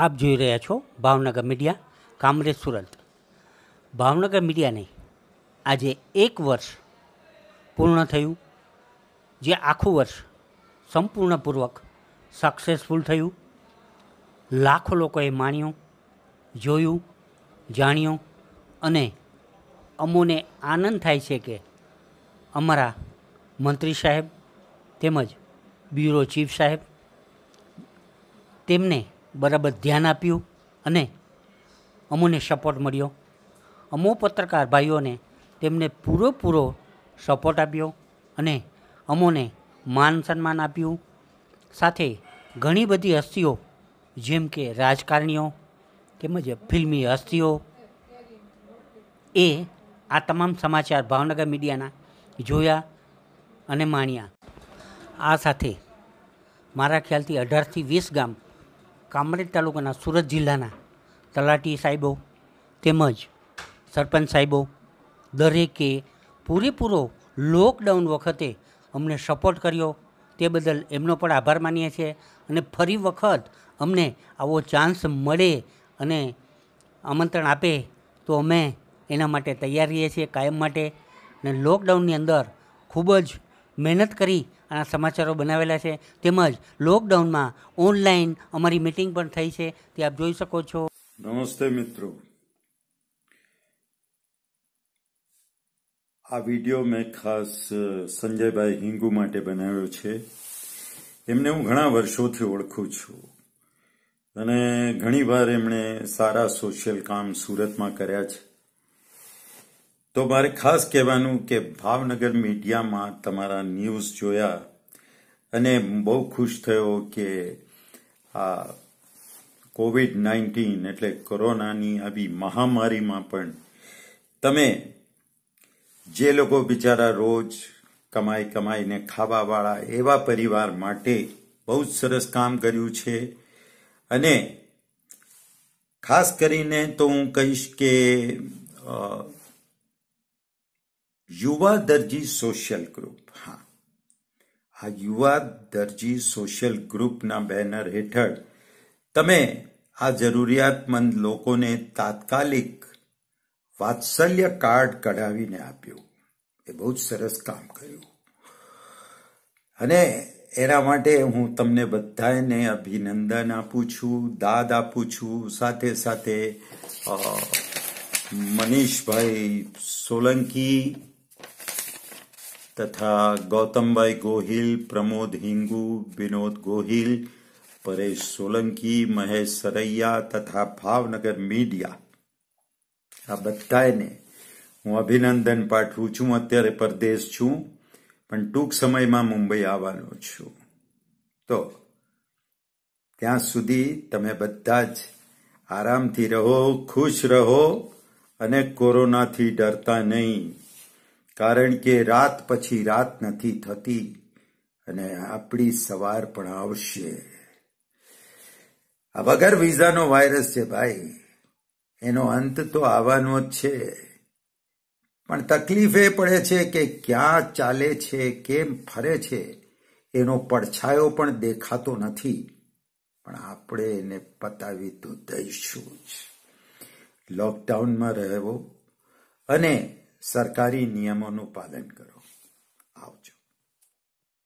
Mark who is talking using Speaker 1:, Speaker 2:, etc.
Speaker 1: આપ જોઈ રહ્યા છો ભાવનગર મીડિયા કામરેજ સુરત ભાવનગર મીડિયાને આજે એક વર્ષ પૂર્ણ થયું જે આખું વર્ષ સંપૂર્ણપૂર્વક સક્સેસફુલ થયું લાખો લોકોએ માણ્યું જોયું જાણ્યું અને અમોને આનંદ થાય છે કે અમારા મંત્રી સાહેબ તેમજ બ્યુરો ચીફ સાહેબ તેમને બરાબર ધ્યાન આપ્યું અને અમોને સપોર્ટ મળ્યો અમો પત્રકાર ભાઈઓને તેમને પૂરેપૂરો સપોર્ટ આપ્યો અને અમોને માન સન્માન આપ્યું સાથે ઘણી બધી હસ્તીઓ જેમ કે રાજકારણીઓ તેમજ ફિલ્મી હસ્તીઓ એ આ તમામ સમાચાર ભાવનગર મીડિયાના જોયા અને માણ્યા આ સાથે મારા ખ્યાલથી અઢારથી વીસ ગામ કામરેજ તાલુકાના સુરત જિલ્લાના તલાટી સાહેબો તેમજ સરપંચ સાહેબો દરેકે પૂરેપૂરો લોકડાઉન વખતે અમને સપોર્ટ કર્યો તે બદલ એમનો પણ આભાર માનીએ છીએ અને ફરી વખત અમને આવો ચાન્સ મળે અને આમંત્રણ આપે તો અમે એના માટે તૈયાર રહીએ છીએ કાયમ માટે અને લોકડાઉનની અંદર ખૂબ જ મહેનત કરી આના સમાચારો બનાવેલા છે તેમજ લોકડાઉનમાં ઓનલાઈન અમારી મિટિંગ પણ થઈ છે તે આપ જોઈ શકો છો નમસ્તે
Speaker 2: મિત્રો આ વિડીયો મેં ખાસ સંજયભાઈ હિંગુ માટે બનાવ્યો છે એમને હું ઘણા વર્ષોથી ઓળખું છું અને ઘણીવાર એમણે સારા સોશિયલ કામ સુરતમાં કર્યા છે તો મારે ખાસ કહેવાનું કે ભાવનગર મીડિયામાં તમારા ન્યૂઝ જોયા અને બહુ ખુશ થયો કે આ કોવિડ નાઇન્ટીન એટલે કોરોનાની આવી મહામારીમાં પણ તમે જે લોકો બિચારા રોજ કમાઈ કમાઈને ખાવાવાળા એવા પરિવાર માટે બહુ જ સરસ કામ કર્યું છે અને ખાસ કરીને તો હું કહીશ કે યુવા દરજી સોશિયલ ગ્રુપ હા આ યુવા દરજી સોશિયલ ગ્રુપના બેનર હેઠળ તમે આ જરૂરિયાતમંદ લોકોને તાત્કાલિક વાત્સલ્ય કાર્ડ કઢાવીને આપ્યું એ બહુ જ સરસ કામ કર્યું અને એના માટે હું તમને બધાને અભિનંદન આપું છું દાદ આપું છું સાથે સાથે મનીષભાઈ સોલંકી તથા ગૌતમભાઈ ગોહિલ પ્રમોદ હિંગુ વિનોદ ગોહિલ પરેશ સોલંકી મહેશ સરૈયા તથા ભાવનગર મીડિયા આ બધાને હું અભિનંદન પાઠવું છું અત્યારે પરદેશ છું પણ ટૂંક સમયમાં મુંબઈ આવવાનો છું તો ત્યાં સુધી તમે બધા જ આરામથી રહો ખુશ રહો અને કોરોનાથી ડરતા નહીં કારણ કે રાત પછી રાત નથી થતી અને આપણી સવાર પણ આવશે આ વગર વિઝાનો વાયરસ છે ભાઈ એનો અંત તો આવવાનો જ છે પણ તકલીફ એ પડે છે કે ક્યાં ચાલે છે કેમ ફરે છે એનો પડછાયો પણ દેખાતો નથી પણ આપણે એને પતાવી તો દઈશું જ લોકડાઉનમાં રહેવો અને સરકારી નિયમોનું પાલન કરો આવજો